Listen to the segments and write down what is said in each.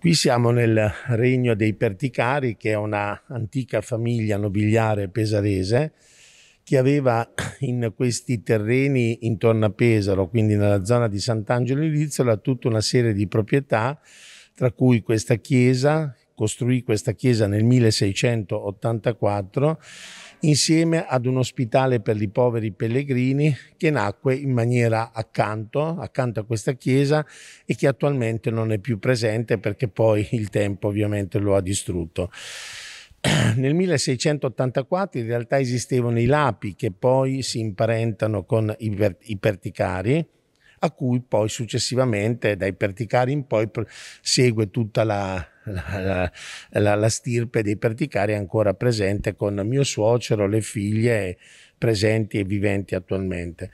Qui siamo nel regno dei Perticari, che è un'antica famiglia nobiliare pesarese che aveva in questi terreni intorno a Pesaro, quindi nella zona di Sant'Angelo in Ilizzola, tutta una serie di proprietà, tra cui questa chiesa, costruì questa chiesa nel 1684 insieme ad un ospitale per i poveri pellegrini che nacque in maniera accanto, accanto a questa chiesa e che attualmente non è più presente perché poi il tempo ovviamente lo ha distrutto. Nel 1684 in realtà esistevano i lapi che poi si imparentano con i, per- i perticari, a cui poi successivamente dai perticari in poi segue tutta la, la, la, la stirpe dei perticari ancora presente con mio suocero, le figlie presenti e viventi attualmente.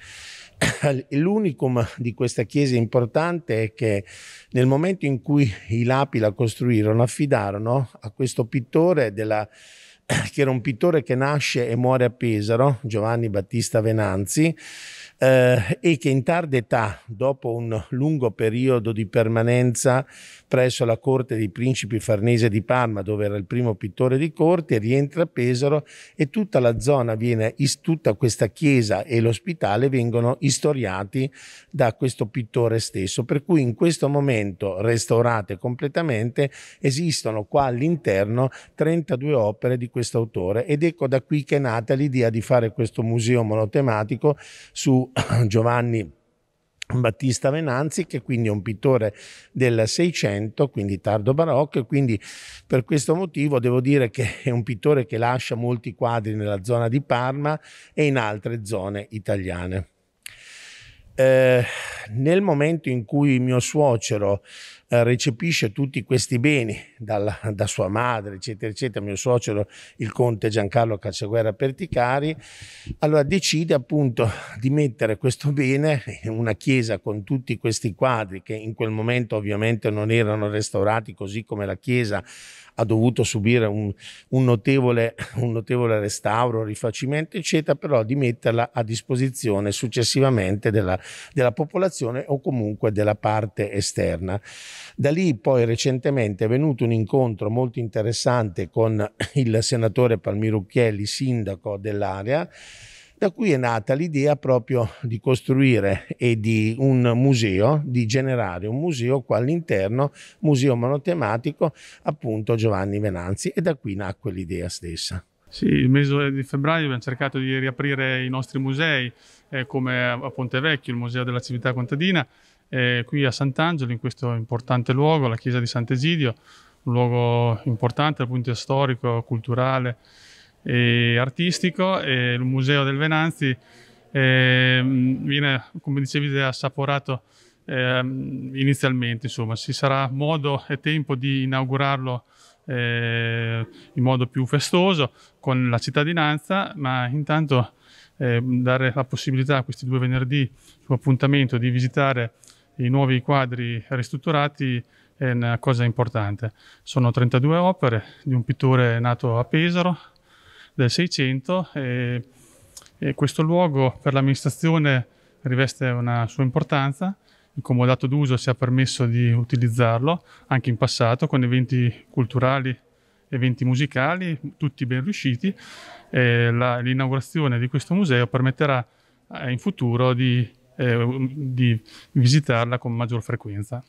L'unicum di questa chiesa importante è che nel momento in cui i Lapi la costruirono affidarono a questo pittore della che era un pittore che nasce e muore a Pesaro, Giovanni Battista Venanzi, eh, e che in tarda età, dopo un lungo periodo di permanenza presso la corte dei principi farnese di Parma, dove era il primo pittore di corte, rientra a Pesaro e tutta la zona viene, tutta questa chiesa e l'ospitale vengono istoriati da questo pittore stesso. Per cui in questo momento, restaurate completamente, esistono qua all'interno 32 opere di quest'autore ed ecco da qui che è nata l'idea di fare questo museo monotematico su Giovanni Battista Venanzi, che quindi è un pittore del Seicento, quindi tardo barocco, e quindi per questo motivo devo dire che è un pittore che lascia molti quadri nella zona di Parma e in altre zone italiane. Eh, nel momento in cui mio suocero eh, recepisce tutti questi beni dalla, da sua madre, eccetera, eccetera, mio suocero, il conte Giancarlo Cacciaguerra Perticari, allora decide appunto di mettere questo bene in una chiesa con tutti questi quadri che in quel momento ovviamente non erano restaurati così come la chiesa ha dovuto subire un, un, notevole, un notevole restauro, rifacimento, eccetera, però di metterla a disposizione successivamente della, della popolazione popolazione o comunque della parte esterna. Da lì poi recentemente è venuto un incontro molto interessante con il senatore Palmiro Occhielli, sindaco dell'area, da cui è nata l'idea proprio di costruire e di un museo, di generare un museo qua all'interno, museo monotematico appunto Giovanni Venanzi e da qui nacque l'idea stessa. Sì, il mese di febbraio abbiamo cercato di riaprire i nostri musei, eh, come a Pontevecchio, il Museo della Civiltà Contadina, eh, qui a Sant'Angelo, in questo importante luogo, la chiesa di Sant'Esidio, un luogo importante dal punto di vista storico, culturale e artistico. E il Museo del Venanzi eh, viene, come dicevi, assaporato ehm, inizialmente, insomma, ci sarà modo e tempo di inaugurarlo eh, in modo più festoso con la cittadinanza, ma intanto eh, dare la possibilità a questi due venerdì su appuntamento di visitare i nuovi quadri ristrutturati è una cosa importante. Sono 32 opere di un pittore nato a Pesaro del 600 e, e questo luogo per l'amministrazione riveste una sua importanza il comodato d'uso si è permesso di utilizzarlo anche in passato con eventi culturali, eventi musicali, tutti ben riusciti. La, l'inaugurazione di questo museo permetterà eh, in futuro di, eh, di visitarla con maggior frequenza.